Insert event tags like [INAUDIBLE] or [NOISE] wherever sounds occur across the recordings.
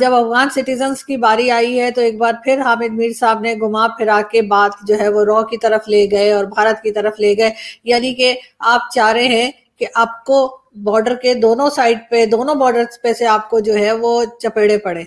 जब अफगान सिटीजन की बारी आई है तो एक बार फिर हामिद मीर साहब ने घुमा फिरा के बात जो है वो रॉ की तरफ ले गए और भारत की तरफ ले गए यानी कि आप चाह रहे हैं कि आपको बॉर्डर के दोनों साइड पे दोनों बॉर्डर पे से आपको जो है वो चपेड़े पड़े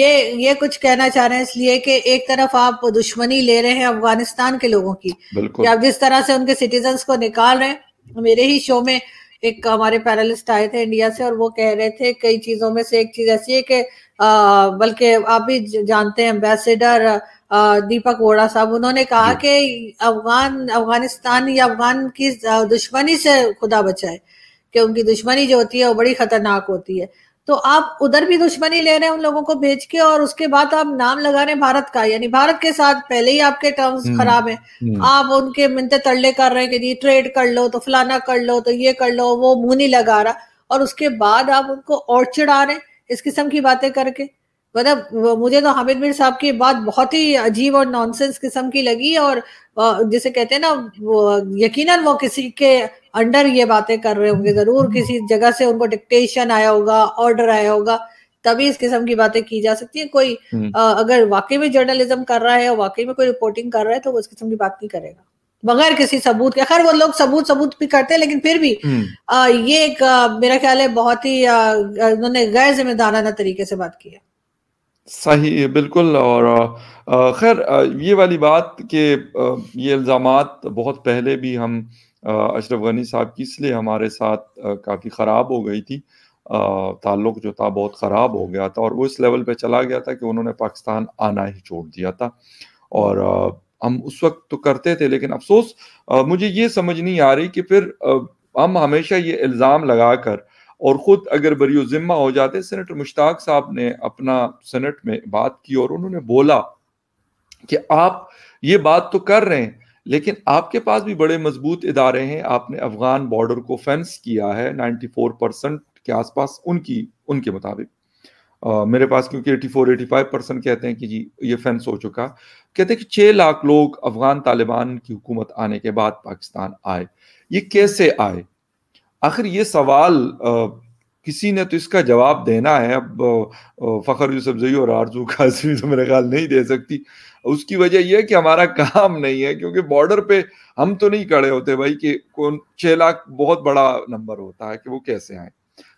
ये ये कुछ कहना चाह रहे हैं इसलिए कि एक तरफ आप दुश्मनी ले रहे हैं अफगानिस्तान के लोगों की कि आप जिस तरह से उनके सिटीजन को निकाल रहे हैं मेरे ही शो में एक हमारे पैरालिस्ट आए थे इंडिया से और वो कह रहे थे कई चीजों में से एक चीज ऐसी है कि बल्कि आप भी जानते हैं एम्बेसडर दीपक वोड़ा साहब उन्होंने कहा कि अफगान अफगानिस्तान या अफगान की दुश्मनी से खुदा बचाए कि उनकी दुश्मनी जो होती है वो बड़ी खतरनाक होती है तो आप उधर भी दुश्मनी ले रहे हैं उन लोगों को भेज के और उसके बाद आप नाम लगा रहे हैं भारत का यानी भारत के साथ पहले ही आपके टर्म्स हम्म, खराब हैं हम्म। आप उनके मिनते तड़ले कर रहे हैं कि जी ट्रेड कर लो तो फलाना कर लो तो ये कर लो वो मुंह नहीं लगा रहा और उसके बाद आप उनको और चिड़ा रहे हैं इस किस्म की बातें करके मतलब मुझे तो हामिद मीर साहब की बात बहुत ही अजीब और नॉनसेंस किस्म की लगी और जिसे कहते हैं ना वो यकीनन वो किसी के अंडर ये बातें कर रहे होंगे जरूर किसी जगह से उनको डिक्टेशन आया होगा ऑर्डर आया होगा तभी इस किस्म की बातें की जा सकती है कोई आ, हम्म। अगर वाकई में जर्नलिज्म कर रहा है और वाकई में कोई रिपोर्टिंग कर रहा है तो वो इस किस्म की बात नहीं करेगा बगैर किसी सबूत के खैर वो लोग सबूत सबूत भी करते हैं लेकिन फिर भी हम्म। आ, ये एक आ, मेरा ख्याल है बहुत ही उन्होंने गैर जिम्मेदाराना तरीके से बात की है सही बिल्कुल और खैर ये वाली बात के ये इल्ज़ाम बहुत पहले भी हम अशरफ गनी साहब की इसलिए हमारे साथ काफ़ी ख़राब हो गई थी ताल्लुक जो था बहुत ख़राब हो गया था और वो इस लेवल पे चला गया था कि उन्होंने पाकिस्तान आना ही छोड़ दिया था और हम उस वक्त तो करते थे लेकिन अफसोस आ, मुझे ये समझ नहीं आ रही कि फिर आ, हम हमेशा ये इल्ज़ाम लगा कर और ख़ुद अगर बरी ज़िम्मा हो जाते सेनेटर मुश्ताक साहब ने अपना सेनेट में बात की और उन्होंने बोला कि आप ये बात तो कर रहे हैं लेकिन आपके पास भी बड़े मजबूत इदारे हैं आपने अफगान बॉर्डर को फेंस किया है 94 परसेंट के आसपास उनकी उनके मुताबिक मेरे पास क्योंकि 84 85 परसेंट कहते हैं कि जी ये फेंस हो चुका कहते हैं कि छह लाख लोग अफगान तालिबान की हुकूमत आने के बाद पाकिस्तान आए ये कैसे आए आखिर ये सवाल आ, किसी ने तो इसका जवाब देना है अब फ़खर जई और आरजू काजमी तो मेरे ख्याल नहीं दे सकती उसकी वजह यह है कि हमारा काम नहीं है क्योंकि बॉर्डर पे हम तो नहीं खड़े होते भाई कि कौन छह लाख बहुत बड़ा नंबर होता है कि वो कैसे आए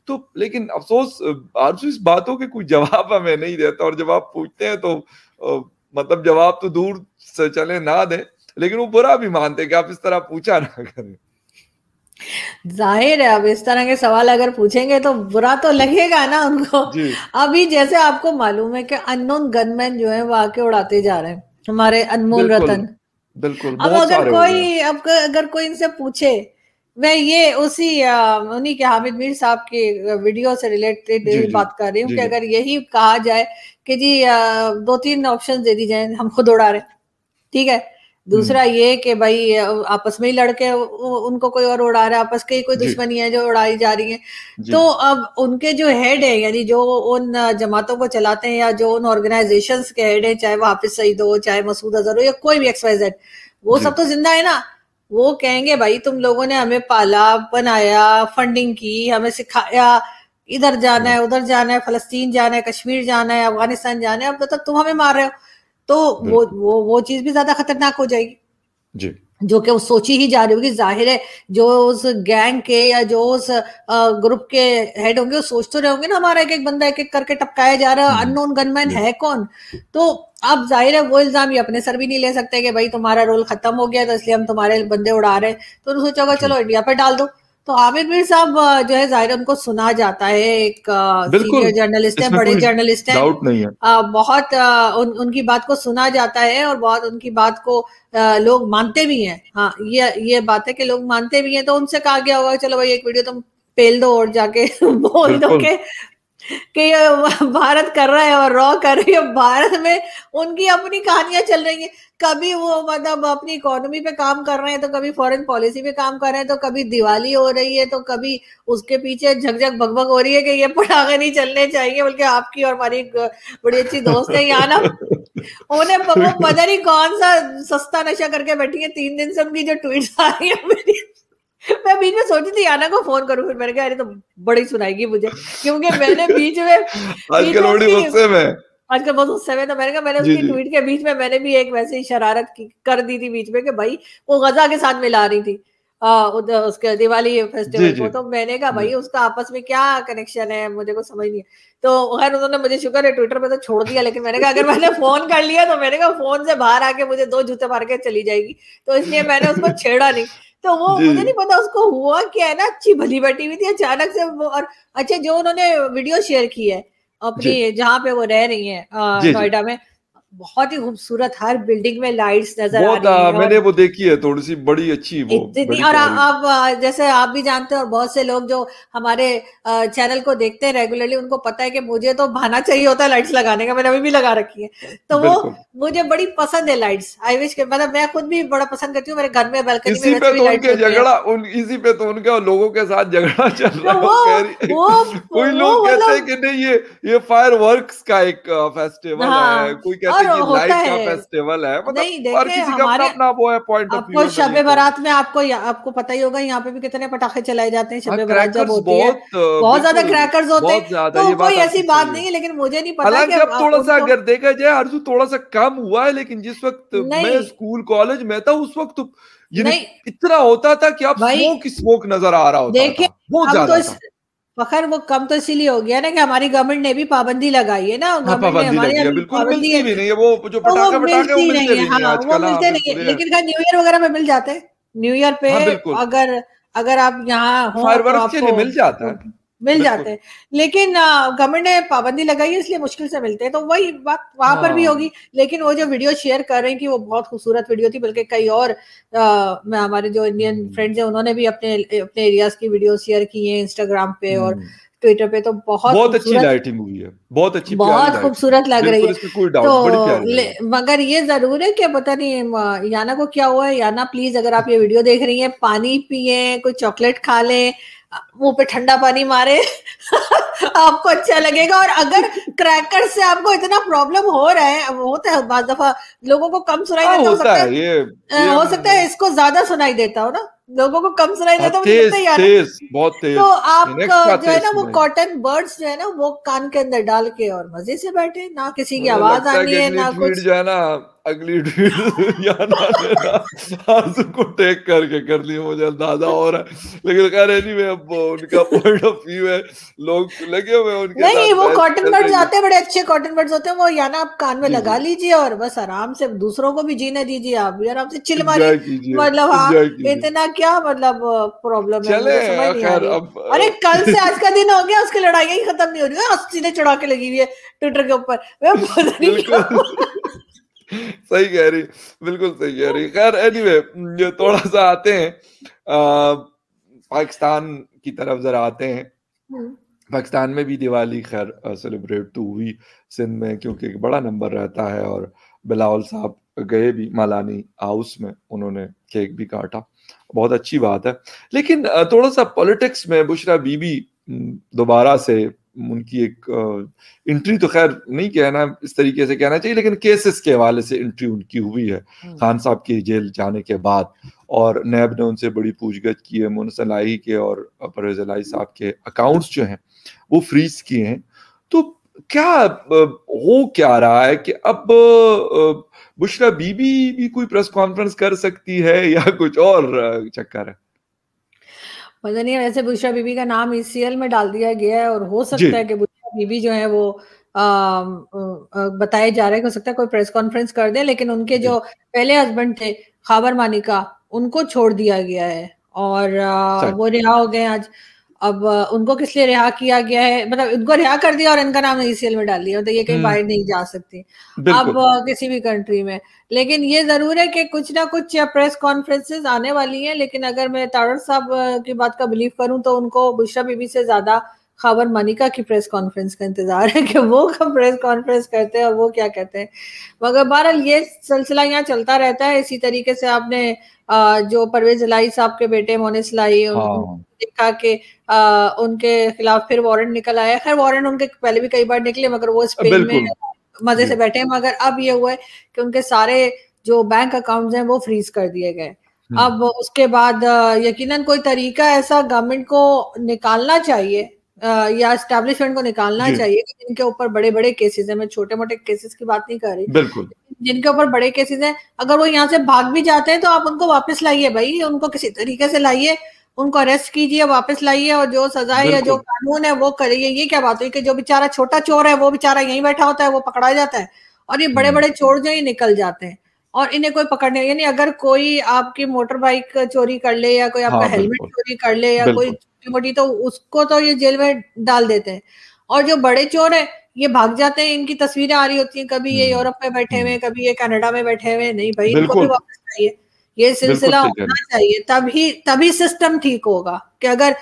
तो लेकिन अफसोस आरजू इस बातों के कोई जवाब हमें नहीं देता और जब आप पूछते हैं तो आ, मतलब जवाब तो दूर से चले ना दे लेकिन वो बुरा भी मानते कि आप इस तरह पूछा ना करें जाहिर है अब इस तरह के सवाल अगर पूछेंगे तो बुरा तो लगेगा ना उनको अभी जैसे आपको मालूम है कि अननोन गनमैन जो है वो आके उड़ाते जा रहे हैं हमारे अनमोल रतन बिल्कुल अब अगर कोई अब अगर कोई इनसे पूछे मैं ये उसी उन्हीं के हामिद मीर साहब के वीडियो से रिलेटेड बात कर रही हूँ कि अगर यही कहा जाए कि जी दो तीन ऑप्शन दे दी जाए हम खुद उड़ा रहे ठीक है दूसरा हम्म। ये कि भाई आपस में ही लड़के उनको कोई और उड़ा रहा है आपस के ही कोई दुश्मनी है जो उड़ाई जा रही है तो अब उनके जो हेड है यानी जो उन जमातों को चलाते हैं या जो उन ऑर्गेनाइजेशन के हेड है चाहे वो हाफिज सईद हो चाहे मसूद अजहर हो या कोई भी एक्सवाइज वो सब तो जिंदा है ना वो कहेंगे भाई तुम लोगों ने हमें पाला बनाया फंडिंग की हमें सिखाया इधर जाना है उधर जाना है फलस्तीन जाना है कश्मीर जाना है अफगानिस्तान जाना है अब तो तब तो तुम हमें मार रहे हो तो वो वो वो चीज भी ज्यादा खतरनाक हो जाएगी जी जो कि वो सोची ही जा रही होगी जाहिर है जो उस गैंग के या जो उस ग्रुप के हेड होंगे वो सोच तो रहे होंगे ना हमारा एक एक बंदा एक एक करके टपकाया जा रहा है अननोन गनमैन है कौन तो अब जाहिर है वो इल्जाम ये अपने सर भी नहीं ले सकते कि भाई तुम्हारा रोल खत्म हो गया तो इसलिए हम तुम्हारे बंदे उड़ा रहे हैं तो उन्होंने सोचा होगा चलो इंडिया पर डाल दो तो आमिर मीर साहब जो है जाहिर उनको सुना जाता है एक सीनियर जर्नलिस्ट है बड़े जर्नलिस्ट है नहीं है आ, बहुत आ, उन, उनकी बात को सुना जाता है और बहुत उनकी बात को आ, लोग मानते भी हैं हाँ ये ये बात है कि लोग मानते भी हैं तो उनसे कहा गया होगा चलो भाई एक वीडियो तुम पेल दो और जाके [LAUGHS] बोल दो के कि ये भारत कर रहा है और रॉ कर रही है भारत में उनकी अपनी कहानियां चल रही हैं कभी वो मतलब अपनी इकोनॉमी पे काम कर रहे हैं तो कभी फॉरेन पॉलिसी पे काम कर रहे हैं तो कभी दिवाली हो रही है तो कभी उसके पीछे झकझक भगभग हो रही है कि ये पटाखे नहीं चलने चाहिए बल्कि आपकी और हमारी बड़ी अच्छी दोस्त है यहाँ ना उन्हें पता नहीं कौन सा सस्ता नशा करके बैठी है तीन दिन से उनकी जो ट्वीट आ रही है मेरी मैं बीच में सोची थी आना को फोन करूं फिर मैंने कहा अरे तो बड़ी सुनाएगी मुझे क्योंकि मैंने [LAUGHS] बीच में आजकल बड़ी गुस्से में आजकल बहुत गुस्से में तो मैंने कहा मैंने उसकी ट्वीट के बीच में मैंने भी एक वैसे ही शरारत कर दी थी बीच में कि भाई वो गजा के साथ मिला रही थी उसके दिवाली फेस्टिवल को तो मैंने कहा भाई उसका आपस में क्या कनेक्शन है मुझे कुछ समझ नहीं तो खैर उन्होंने मुझे शुक्र है ट्विटर पे तो छोड़ दिया लेकिन मैंने कहा अगर [LAUGHS] मैंने फोन कर लिया तो मैंने कहा फोन से बाहर आके मुझे दो जूते मार के चली जाएगी तो इसलिए मैंने उसको [LAUGHS] छेड़ा नहीं तो वो मुझे नहीं पता उसको हुआ क्या है ना अच्छी भली बैठी हुई थी अचानक से वो और अच्छा जो उन्होंने वीडियो शेयर की है अपनी जहाँ पे वो रह रही है नोएडा में बहुत ही खूबसूरत हर बिल्डिंग में लाइट्स नजर आ रही है मैंने वो देखी है थोड़ी सी बड़ी अच्छी वो बड़ी और आ, आप जैसे आप भी जानते हैं और बहुत से लोग जो हमारे चैनल को देखते हैं रेगुलरली उनको पता है कि मुझे तो भाना चाहिए होता है लाइट्स लगाने का मैंने अभी भी लगा रखी है तो वो मुझे बड़ी पसंद है लाइट्स आई विश मतलब मैं खुद भी बड़ा पसंद करती हूँ मेरे घर में बल्कि इसी पे तो झगड़ा इसी पे तो उनके और लोगों के साथ झगड़ा [LAUGHS] चल रहा है कोई लोग कहते हैं मतलब कि नहीं ये ये फायर का एक फेस्टिवल हाँ, है कोई कहते मतलब आपको शबे बारात में आपको आपको पता ही होगा यहाँ पे भी कितने पटाखे चलाए जाते हैं शबे हाँ, बारात जब होती है बहुत ज्यादा क्रैकर्स होते हैं तो कोई ऐसी बात नहीं है लेकिन मुझे नहीं पता अब थोड़ा सा अगर देखा जाए हर थोड़ा सा कम हुआ है लेकिन जिस वक्त मैं स्कूल कॉलेज में था उस वक्त नहीं इतना होता था कि आप स्मोक स्मोक नजर आ रहा होता देखिए तो फखर वो कम तो इसीलिए हो गया ना कि हमारी गवर्नमेंट ने भी पाबंदी लगाई है ना गवर्नमेंट हाँ, ने नहीं है लेकिन न्यू ईयर वगैरह में मिल जाते हैं न्यू ईयर पे हाँ, अगर अगर आप यहाँ तो मिल जाता है मिल जाते हैं लेकिन गवर्नमेंट ने पाबंदी लगाई है इसलिए मुश्किल से मिलते हैं तो वही बात वहां पर भी हाँ। होगी लेकिन वो जो वीडियो शेयर कर रहे हैं कि वो बहुत खूबसूरत वीडियो थी बल्कि कई और हमारे जो इंडियन फ्रेंड्स हम्म। हैं उन्होंने भी अपने अपने एरियाज की वीडियो शेयर की है इंस्टाग्राम पे और हम्म। ट्विटर पे तो बहुत बहुत अच्छी लाइटिंग हुई है बहुत अच्छी बहुत खूबसूरत लग रही है कोई तो मगर ये जरूर है क्या पता नहीं याना को क्या हुआ है याना प्लीज अगर आप ये वीडियो देख रही हैं पानी पिए कोई चॉकलेट खा लें मुंह पे ठंडा पानी मारे [LAUGHS] आपको अच्छा लगेगा और अगर क्रैकर से आपको इतना प्रॉब्लम हो रहा है होता है बाद दफा लोगों को कम सुनाई हाँ, देता हो सकता है हो सकता है इसको ज्यादा सुनाई देता हो ना लोगों को कम सुनाई देता तो तेज, तेज, बहुत तो तेज तो आप जो है ना वो कॉटन बर्ड्स जो है ना वो कान के अंदर डाल के और मजे से बैठे ना किसी की आवाज आनी है ना कुछ जो है ना अगली [LAUGHS] आंसू को टेक करके कर लिया मुझे अंदाजा हो रहा है लेकिन खैर एनीवे अब उनका पॉइंट ऑफ व्यू है लोग लगे हुए उनके नहीं वो कॉटन बर्ड्स आते हैं बड़े अच्छे कॉटन बर्ड्स होते हैं वो या ना आप कान में लगा लीजिए और बस आराम से दूसरों को भी जीने दीजिए आप यार आपसे चिल मारिए मतलब हाँ, इतना क्या मतलब प्रॉब्लम है अरे कल से आज का दिन हो गया उसकी लड़ाई ही खत्म नहीं हो रही है सीधे चढ़ा के लगी हुई है ट्विटर के ऊपर सही कह रही बिल्कुल सही कह रही खैर एनीवे anyway, थोड़ा सा आते हैं पाकिस्तान की तरफ जरा आते हैं हम्म। पाकिस्तान में भी दिवाली खैर सेलिब्रेट तो हुई सिंध में क्योंकि एक बड़ा नंबर रहता है और बिलावल साहब गए भी मालानी हाउस में उन्होंने केक भी काटा बहुत अच्छी बात है लेकिन थोड़ा सा पॉलिटिक्स में बुशरा बीबी हम्म, दोबारा से उनकी एक एंट्री तो खैर नहीं कहना इस तरीके से कहना चाहिए लेकिन केसेस के हवाले से एंट्री उनकी हुई है हम्म। खान साहब के जेल जाने के बाद और नैब ने उनसे बड़ी पूछगछ की है सलाही के और परवेज अलाई साहब के अकाउंट्स जो हैं वो फ्रीज किए हैं तो क्या हो क्या रहा है कि अब बुशरा बीबी भी कोई प्रेस कॉन्फ्रेंस कर सकती है या कुछ और चक्कर है पता नहीं वैसे बुशा बीबी का नाम इस e में डाल दिया गया है और हो सकता है कि बुशा बीबी जो है वो बताए जा रहे हो सकता है कोई प्रेस कॉन्फ्रेंस कर दे लेकिन उनके जो पहले हस्बैंड थे खाबर मानिका उनको छोड़ दिया गया है और आ, वो रिहा हो गए आज अब उनको किस लिए रिहा किया गया है मतलब उनको रिहा कर दिया और इनका नाम ईसीएल में डाल दिया मतलब ये कहीं हम्म। बाहर नहीं जा सकती अब किसी भी कंट्री में लेकिन ये जरूर है कि कुछ ना कुछ प्रेस कॉन्फ्रेंसेस आने वाली हैं लेकिन अगर मैं ताड़ साहब की बात का बिलीव करूं तो उनको बुशरा बीबी से ज्यादा खबर मनिका की प्रेस कॉन्फ्रेंस का इंतजार है कि वो कब प्रेस कॉन्फ्रेंस करते हैं और वो क्या कहते हैं मगर बहरहाल ये सिलसिला यहाँ चलता रहता है इसी तरीके से आपने जो परवेज लाई साहब के बेटे मोनिस लाई हाँ। देखा कि उनके खिलाफ फिर वारंट निकल आया खैर वारंट उनके पहले भी कई बार निकले मगर वो स्पेन में मजे से बैठे मगर अब ये हुआ है कि उनके सारे जो बैंक अकाउंट्स हैं वो फ्रीज कर दिए गए हम्म। अब उसके बाद यकीनन कोई तरीका ऐसा गवर्नमेंट को निकालना चाहिए या एस्टेब्लिशमेंट को निकालना चाहिए कि जिनके ऊपर बड़े बड़े केसेस हैं मैं छोटे मोटे केसेस की बात नहीं कर रही बिल्कुल जिनके ऊपर बड़े केसेस हैं अगर वो यहाँ से भाग भी जाते हैं तो आप उनको वापस लाइए भाई उनको किसी तरीके से लाइए उनको अरेस्ट कीजिए वापस लाइए और जो सजा है या जो कानून है वो करिए ये क्या बात हुई कि जो बेचारा छोटा चोर है वो बेचारा यहीं बैठा होता है वो पकड़ा जाता है और ये हम्म। बड़े बड़े चोर जो ही निकल जाते हैं और इन्हें कोई पकड़ने यानी अगर कोई आपकी मोटर बाइक चोरी कर ले या कोई आपका हेलमेट हाँ, चोरी कर ले या कोई छोटी मोटी तो उसको तो ये जेल में डाल देते हैं और जो बड़े चोर है ये भाग जाते हैं इनकी तस्वीरें आ रही होती हैं कभी ये हम्म। यूरोप में बैठे हुए कभी ये कनाडा में बैठे हुए नहीं भाई इनको भी वापस चाहिए ये सिलसिला होना चाहिए तभी तभी सिस्टम ठीक होगा कि अगर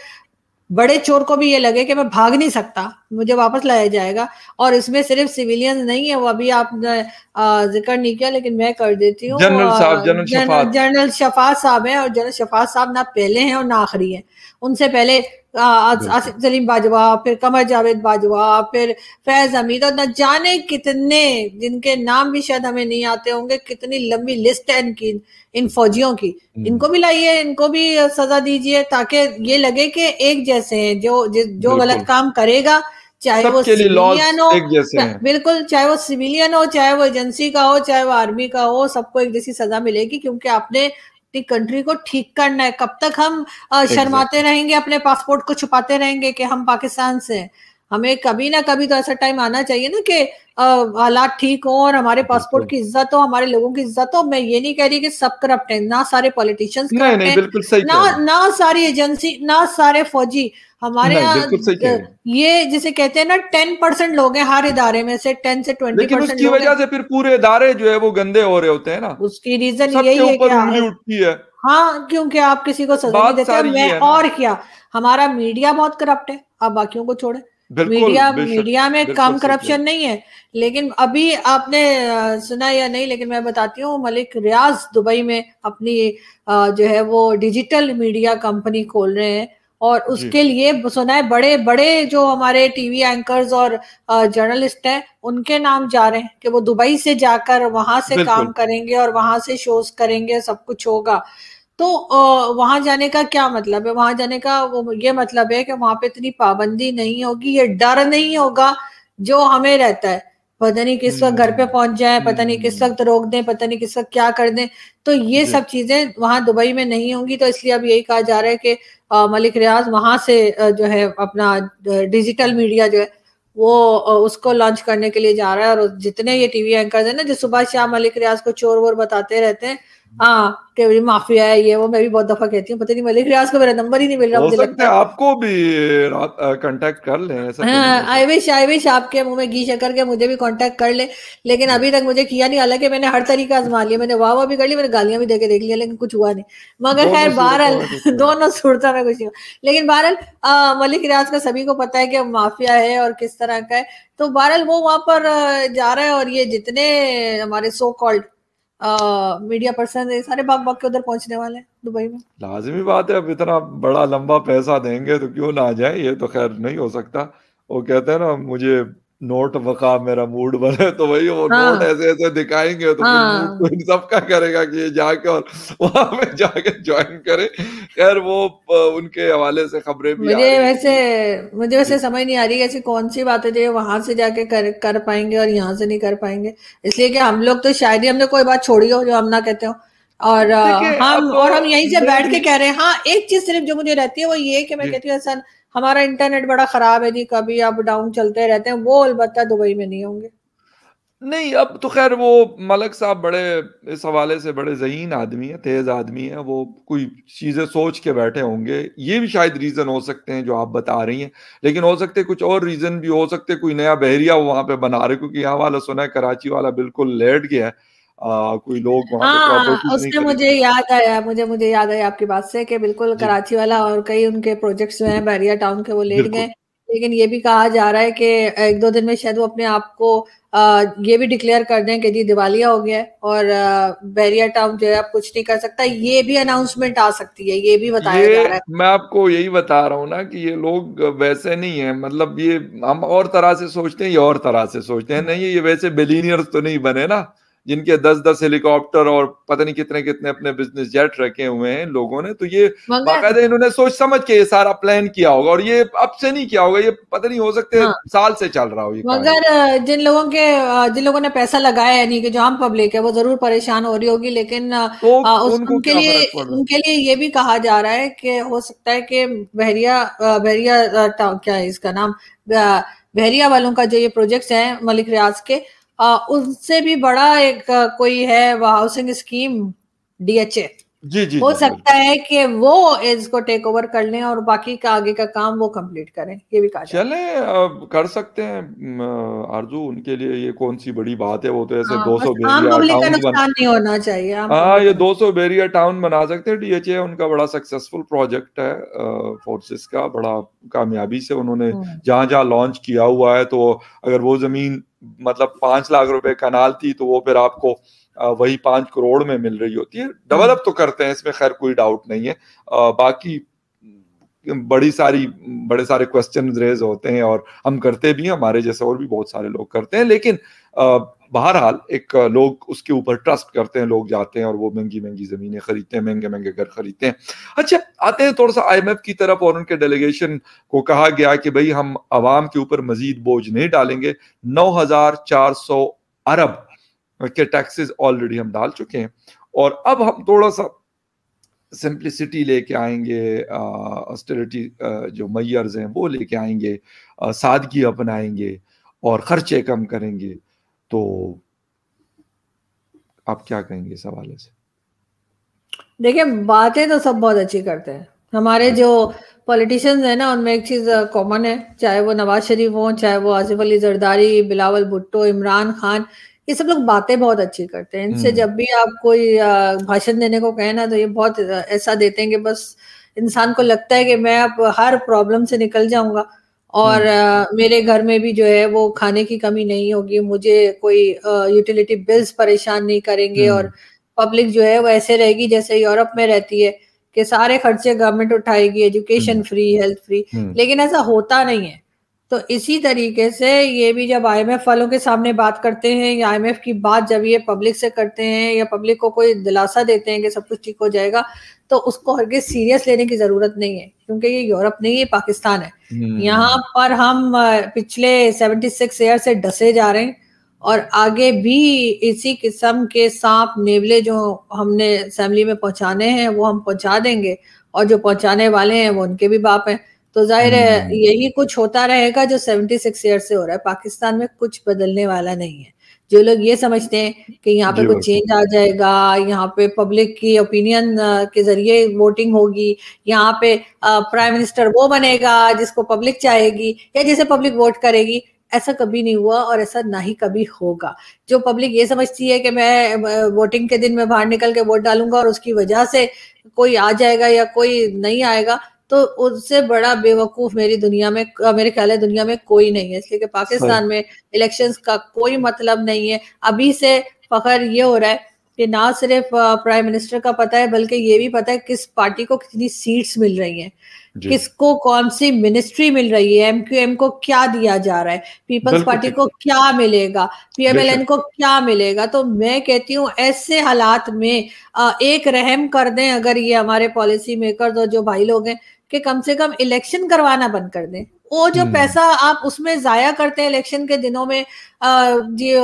बड़े चोर को भी ये लगे कि मैं भाग नहीं सकता मुझे वापस लाया जाएगा और इसमें सिर्फ सिविलियंस नहीं है वो अभी आपने जिक्र नहीं किया लेकिन मैं कर देती हूँ जनरल साहब शफात जनरल शफात साहब हैं और जनरल शफात साहब ना पहले हैं और ना आखिरी हैं उनसे पहले आसिफ सलीम बाजवा फिर कमर जावेद बाजवा फिर फैज हमीद और न जाने कितने जिनके नाम भी शायद हमें नहीं आते होंगे कितनी लंबी लिस्ट है इनकी इन फौजियों की हम्म। इनको भी लाइए इनको भी सजा दीजिए ताकि ये लगे कि एक जैसे हैं जो जो गलत काम करेगा चाहे वो सिविलियन हो बिल्कुल चाहे वो सिविलियन हो चाहे वो एजेंसी का हो चाहे वो आर्मी का हो सबको एक जैसी सजा मिलेगी क्योंकि आपने अपनी कंट्री को ठीक करना है कब तक हम शर्माते रहेंगे अपने पासपोर्ट को छुपाते रहेंगे कि हम पाकिस्तान से हमें कभी ना कभी तो ऐसा टाइम आना चाहिए ना कि हालात ठीक हो और हमारे पासपोर्ट की इज्जत हो हमारे लोगों की इज्जत हो मैं ये नहीं कह रही कि सब करप्ट है ना सारे पॉलिटिशियंस करप्ट ना ना सारी एजेंसी ना सारे फौजी हमारे यहाँ ये जिसे कहते हैं ना टेन परसेंट लोग हैं हर इदारे में से टेन से ट्वेंटी उसकी वजह से फिर पूरे इदारे जो है वो गंदे हो रहे होते हैं ना उसकी रीजन यही है कि उठती है हाँ क्योंकि आप किसी को सजा नहीं देते मैं और क्या हमारा मीडिया बहुत करप्ट है आप बाकियों को छोड़े मीडिया मीडिया में कम करप्शन नहीं है लेकिन अभी आपने सुना या नहीं लेकिन मैं बताती हूँ मलिक रियाज दुबई में अपनी जो है वो डिजिटल मीडिया कंपनी खोल रहे हैं और उसके लिए सुना है बड़े बड़े जो हमारे टीवी एंकर्स और जर्नलिस्ट हैं उनके नाम जा रहे हैं कि वो दुबई से जाकर वहां से काम करेंगे और वहां से शोज करेंगे सब कुछ होगा तो वहां जाने का क्या मतलब है वहां जाने का वो ये मतलब है कि वहां पे इतनी पाबंदी नहीं होगी ये डर नहीं होगा जो हमें रहता है पता नहीं किस वक्त घर पे पहुंच जाए पता नहीं किस हम्म। वक्त रोक दें पता नहीं किस वक्त क्या कर दें तो ये सब चीजें वहां दुबई में नहीं होंगी तो इसलिए अब यही कहा जा रहा है कि मलिक रियाज वहां से जो है अपना डिजिटल मीडिया जो है वो उसको लॉन्च करने के लिए जा रहा है और जितने ये टीवी एंकर्स है ना जो सुबह शाह मलिक रियाज को चोर वोर बताते रहते हैं हाँ कि माफिया है ये वो मैं भी बहुत दफा कहती हूँ पता नहीं मलिक रियाज को मेरा नंबर ही नहीं मिल रहा मुझे लगता है आपको भी कांटेक्ट कर ले तो हाँ, आई विश आई विश आपके मुंह में घी शकर के मुझे भी कांटेक्ट कर ले लेकिन अभी तक मुझे किया नहीं हालांकि मैंने हर तरीका आजमा लिया मैंने वाह वाह भी कर ली मैंने गालियां भी देकर देख लिया लेकिन कुछ हुआ नहीं मगर खैर बहरहाल दोनों सुरता में कुछ नहीं लेकिन बहरहाल मलिक रियाज का सभी को पता है कि माफिया है और किस तरह का है तो बहरहाल वो वहां पर जा रहा है और ये जितने हमारे सो कॉल्ड मीडिया पर्सन है सारे भाग भाग के उधर पहुंचने वाले हैं दुबई में लाजमी बात है अब इतना बड़ा लंबा पैसा देंगे तो क्यों ना जाए ये तो खैर नहीं हो सकता वो कहते हैं ना मुझे नोट वका मेरा मूड बने तो वही वो हाँ, नोट ऐसे ऐसे दिखाएंगे तो हाँ, तो इन सबका करेगा कि ये जाके और वहां पे जाके ज्वाइन करे खैर वो उनके हवाले से खबरें भी मुझे वैसे मुझे वैसे समझ नहीं आ रही ऐसी कौन सी बातें जो वहां से जाके कर कर पाएंगे और यहाँ से नहीं कर पाएंगे इसलिए कि हम लोग तो शायद ही हमने कोई बात छोड़ी हो जो हम ना कहते हो और हम और हम यहीं से बैठ के कह रहे हैं हाँ एक चीज सिर्फ जो मुझे रहती है वो ये कि मैं कहती हूँ हसन हमारा इंटरनेट बड़ा खराब है जी कभी अप डाउन चलते रहते हैं वो अलबत्ता दुबई में नहीं होंगे नहीं अब तो खैर वो मलक साहब बड़े इस हवाले से बड़े जहीन आदमी है तेज आदमी है वो कोई चीज़ें सोच के बैठे होंगे ये भी शायद रीज़न हो सकते हैं जो आप बता रही हैं लेकिन हो सकते हैं कुछ और रीज़न भी हो सकते हैं कोई नया बहरिया वहाँ पे बना रहे क्योंकि यहाँ वाला सुना है कराची वाला बिल्कुल लेट गया है कोई लोग वहां हाँ, मुझे याद आया मुझे मुझे याद आया आपकी बात से कि बिल्कुल कराची वाला और कई उनके प्रोजेक्ट्स जो हैं बैरिया टाउन के वो लेट गए लेकिन ये भी कहा जा रहा है कि एक दो दिन में शायद वो अपने आप को ये भी डिक्लेयर कर दें कि जी दिवालिया हो गया और बैरिया टाउन जो है आप कुछ नहीं कर सकता ये भी अनाउंसमेंट आ सकती है ये भी बताया ये, जा रहा है मैं आपको यही बता रहा हूँ ना कि ये लोग वैसे नहीं है मतलब ये हम और तरह से सोचते हैं ये और तरह से सोचते हैं हम्म। नहीं ये वैसे बिलीनियर तो नहीं बने ना जिनके दस दस हेलीकॉप्टर और पता नहीं कितने कितने अपने बिजनेस जेट रखे हुए हैं लोगों ने तो ये बाकायदा इन्होंने सोच समझ के ये सारा प्लान किया होगा और ये अब से नहीं किया होगा ये पता नहीं हो सकते हाँ। साल से चल रहा हो ये मगर जिन लोगों के जिन लोगों ने पैसा लगाया है नहीं कि जो आम पब्लिक है वो जरूर परेशान हो रही होगी लेकिन तो उनके लिए उनके लिए ये भी कहा जा रहा है कि हो सकता है कि बहरिया बहरिया क्या है इसका नाम बहरिया वालों का जो ये प्रोजेक्ट्स हैं मलिक रियाज के उनसे भी बड़ा एक कोई है हाउसिंग स्कीम डीएचए जी जी हो जी, सकता जी, है कि वो इसको टेक ओवर कर लें और बाकी का आगे का काम वो कंप्लीट करें ये भी कहा चले अब कर सकते हैं आरजू उनके लिए ये कौन सी बड़ी बात है वो तो ऐसे हाँ, दो सौ नहीं होना चाहिए हाँ ये दो सौ बेरिया टाउन बना सकते हैं डीएचए उनका बड़ा सक्सेसफुल प्रोजेक्ट है फोर्सेस का बड़ा कामयाबी से उन्होंने हम्म। जहाँ जहाँ लॉन्च किया हुआ है तो अगर वो जमीन मतलब पांच लाख रुपए कनाल थी तो वो फिर आपको वही पांच करोड़ में मिल रही होती है डेवलप तो करते हैं इसमें खैर कोई डाउट नहीं है बाकी बड़ी सारी बड़े सारे क्वेश्चन रेज होते हैं और हम करते भी हैं हमारे जैसे और भी बहुत सारे लोग करते हैं लेकिन बहरहाल एक लोग उसके ऊपर ट्रस्ट करते हैं लोग जाते हैं और वो महंगी महंगी ज़मीनें खरीदते हैं महंगे महंगे घर खरीदते हैं अच्छा आते हैं थोड़ा सा आईएमएफ की तरफ और उनके डेलीगेशन को कहा गया कि भाई हम आवाम के ऊपर मजीद बोझ नहीं डालेंगे नौ अरब के टैक्सेस ऑलरेडी हम डाल चुके हैं और अब हम थोड़ा सा सिंप्लिसिटी लेके आएंगे ऑस्टेरिटी जो मैयर्स हैं वो लेके आएंगे सादगी अपनाएंगे और खर्चे कम करेंगे तो आप क्या कहेंगे इस हवाले से देखिए बातें तो सब बहुत अच्छी करते हैं हमारे हाँ। जो पॉलिटिशियंस हैं ना उनमें एक चीज़ कॉमन है चाहे वो नवाज शरीफ हो चाहे वो आसिफ अली जरदारी बिलावल भुट्टो इमरान खान ये सब लोग बातें बहुत अच्छी करते हैं इनसे हम्म। जब भी आप कोई भाषण देने को कहें ना तो ये बहुत ऐसा देते हैं कि बस इंसान को लगता है कि मैं अब हर प्रॉब्लम से निकल जाऊंगा और आ, हम्म। मेरे घर में भी जो है वो खाने की कमी नहीं होगी मुझे कोई यूटिलिटी बिल्स परेशान नहीं करेंगे हम्म। और पब्लिक जो है वो ऐसे रहेगी जैसे यूरोप में रहती है कि सारे खर्चे गवर्नमेंट उठाएगी एजुकेशन फ्री हेल्थ फ्री लेकिन ऐसा होता नहीं है तो इसी तरीके से ये भी जब आईएमएफ वालों के सामने बात करते हैं या आईएमएफ की बात जब ये पब्लिक से करते हैं या पब्लिक को कोई दिलासा देते हैं कि सब कुछ ठीक हो जाएगा तो उसको हर के सीरियस लेने की जरूरत नहीं है क्योंकि ये यूरोप नहीं है पाकिस्तान है हम्म। यहाँ पर हम पिछले सेवेंटी सिक्स ईयर से डसे जा रहे हैं और आगे भी इसी किस्म के सांप नेवले जो हमने असेंबली में पहुंचाने हैं वो हम पहुंचा देंगे और जो पहुंचाने वाले हैं वो उनके भी बाप हैं तो जाहिर है हम्म। यही कुछ होता रहेगा जो सेवेंटी सिक्स ईयर से हो रहा है पाकिस्तान में कुछ बदलने वाला नहीं है जो लोग ये समझते हैं कि यहाँ पे कुछ चेंज आ जाएगा यहाँ पे पब्लिक की ओपिनियन के जरिए वोटिंग होगी यहाँ पे प्राइम मिनिस्टर वो बनेगा जिसको पब्लिक चाहेगी या जिसे पब्लिक वोट करेगी ऐसा कभी नहीं हुआ और ऐसा ना ही कभी होगा जो पब्लिक ये समझती है कि मैं वोटिंग के दिन में बाहर निकल के वोट डालूंगा और उसकी वजह से कोई आ जाएगा या कोई नहीं आएगा तो उससे बड़ा बेवकूफ मेरी दुनिया में मेरे ख्याल है दुनिया में कोई नहीं है इसलिए कि पाकिस्तान हाँ। में इलेक्शन का कोई मतलब नहीं है अभी से फखर ये हो रहा है कि ना सिर्फ प्राइम मिनिस्टर का पता है बल्कि ये भी पता है किस पार्टी को कितनी सीट्स मिल रही हैं किसको कौन सी मिनिस्ट्री मिल रही है एमक्यूएम को क्या दिया जा रहा है पीपल्स पार्टी को क्या मिलेगा पीएमएलएन को क्या मिलेगा तो मैं कहती हूँ ऐसे हालात में एक रहम कर दें अगर ये हमारे पॉलिसी मेकर और जो भाई लोग हैं कि कम से कम इलेक्शन करवाना बंद कर दें वो जो हम्म। पैसा आप उसमें जाया करते हैं इलेक्शन के दिनों में ये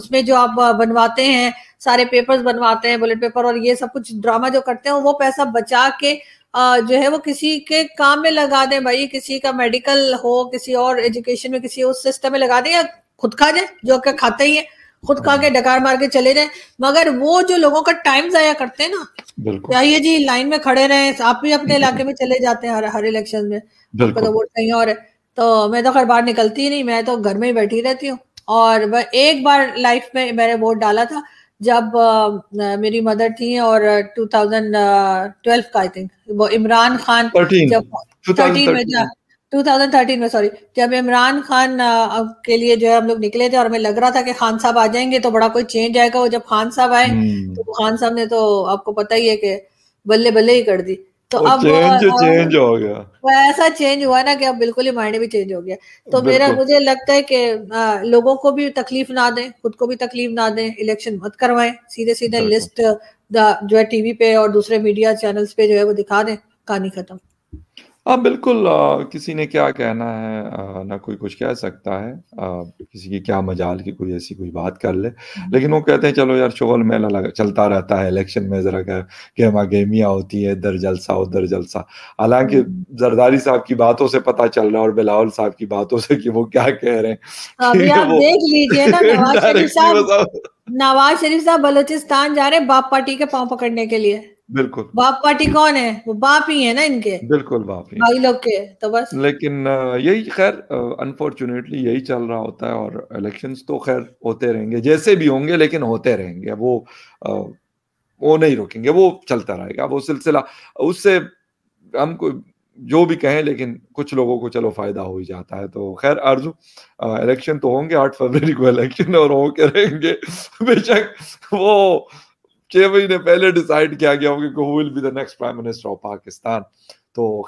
उसमें जो आप बनवाते हैं सारे पेपर्स बनवाते हैं बुलेट पेपर और ये सब कुछ ड्रामा जो करते हैं वो पैसा बचा के जो है वो किसी के काम में लगा दें भाई किसी का मेडिकल हो किसी और एजुकेशन में किसी उस सिस्टम में लगा दें या खुद खा जाए जो क्या खाते ही है खुद खा के डकार मार के चले जाए मगर वो जो लोगों का टाइम जाया करते हैं ना चाहिए जी लाइन में खड़े रहे आप भी अपने इलाके में चले जाते हैं हर हर इलेक्शन में तो मतलब वोट कहीं और है तो मैं तो खैर बाहर निकलती ही नहीं मैं तो घर में ही बैठी रहती हूँ और एक बार लाइफ में मैंने वोट डाला था जब आ, मेरी मदर थी और 2012 का आई थिंक वो इमरान खान 13, जब 13 में 2013 में सॉरी जब इमरान खान के लिए जो है हम लोग निकले थे और हमें लग रहा था कि खान साहब आ जाएंगे तो बड़ा कोई चेंज आएगा वो जब खान साहब आए हम्म। तो खान साहब ने तो आपको पता ही है कि बल्ले बल्ले ही कर दी तो अब चेंज चेंज हो गया वो ऐसा चेंज हुआ ना कि अब बिल्कुल ही मायने भी चेंज हो गया तो मेरा मुझे लगता है कि लोगों को भी तकलीफ ना दें खुद को भी तकलीफ ना दें इलेक्शन मत करवाएं सीधे सीधे लिस्ट जो है टीवी पे और दूसरे मीडिया चैनल्स पे जो है वो दिखा दें कहानी खत्म हाँ, बिल्कुल आ, किसी ने क्या कहना है आ, ना कोई कुछ कह सकता है आ, किसी की क्या मजाल की कोई ऐसी कोई बात कर ले। हम्म। लेकिन वो कहते हैं चलो यार शोल मेला लगा चलता रहता है इलेक्शन में ज़रा ग गेमा गेमिया होती है इधर जलसा, उधर जलसा। हालांकि हम्म। ज़रदारी साहब की बातों से पता चल रहा है और बिलावल साहब की बातों से कि वो क्या कह रहे हैं, तो [LAUGHS] नवाज शरीफ साहब बलोचिस्तान जा रहे हैं बाप पार्टी के पाँव पकड़ने के लिए। बिल्कुल बाप पार्टी कौन है वो बाप ही है ना इनके बिल्कुल बाप ही भाई लोग के तो बस लेकिन यही खैर अनफॉर्चुनेटली यही चल रहा होता है और इलेक्शंस तो खैर होते रहेंगे जैसे भी होंगे लेकिन होते रहेंगे वो वो नहीं रोकेंगे वो चलता रहेगा वो सिलसिला उससे हम को जो भी कहें लेकिन कुछ लोगों को चलो फायदा हो ही जाता है तो खैर अर्जु इलेक्शन तो होंगे आठ फरवरी को इलेक्शन और होके रहेंगे [LAUGHS] बेशक वो छह महीने पहले डिसाइड किया गया होगा कि who will be the next prime minister of Pakistan तो